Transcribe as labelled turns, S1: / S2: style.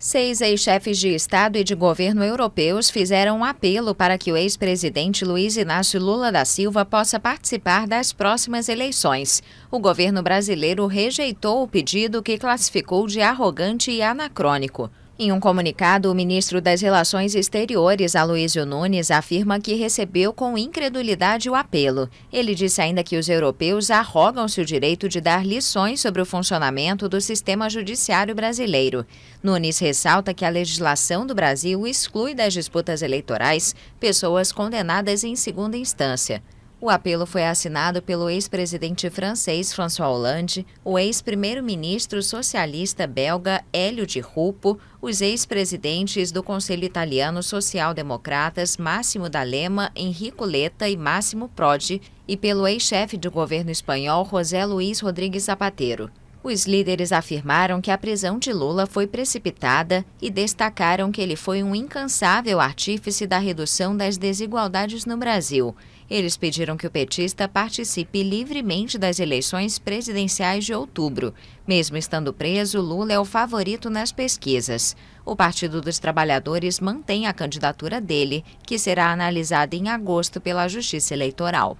S1: Seis ex-chefes de Estado e de governo europeus fizeram um apelo para que o ex-presidente Luiz Inácio Lula da Silva possa participar das próximas eleições. O governo brasileiro rejeitou o pedido que classificou de arrogante e anacrônico. Em um comunicado, o ministro das Relações Exteriores, Aloysio Nunes, afirma que recebeu com incredulidade o apelo. Ele disse ainda que os europeus arrogam-se o direito de dar lições sobre o funcionamento do sistema judiciário brasileiro. Nunes ressalta que a legislação do Brasil exclui das disputas eleitorais pessoas condenadas em segunda instância. O apelo foi assinado pelo ex-presidente francês François Hollande, o ex-primeiro-ministro socialista belga Hélio de Rupo, os ex-presidentes do Conselho Italiano Social-Democratas Máximo D'Alema, Enrico Letta e Máximo Prodi, e pelo ex-chefe do governo espanhol José Luiz Rodrigues Zapatero. Os líderes afirmaram que a prisão de Lula foi precipitada e destacaram que ele foi um incansável artífice da redução das desigualdades no Brasil. Eles pediram que o petista participe livremente das eleições presidenciais de outubro. Mesmo estando preso, Lula é o favorito nas pesquisas. O Partido dos Trabalhadores mantém a candidatura dele, que será analisada em agosto pela Justiça Eleitoral.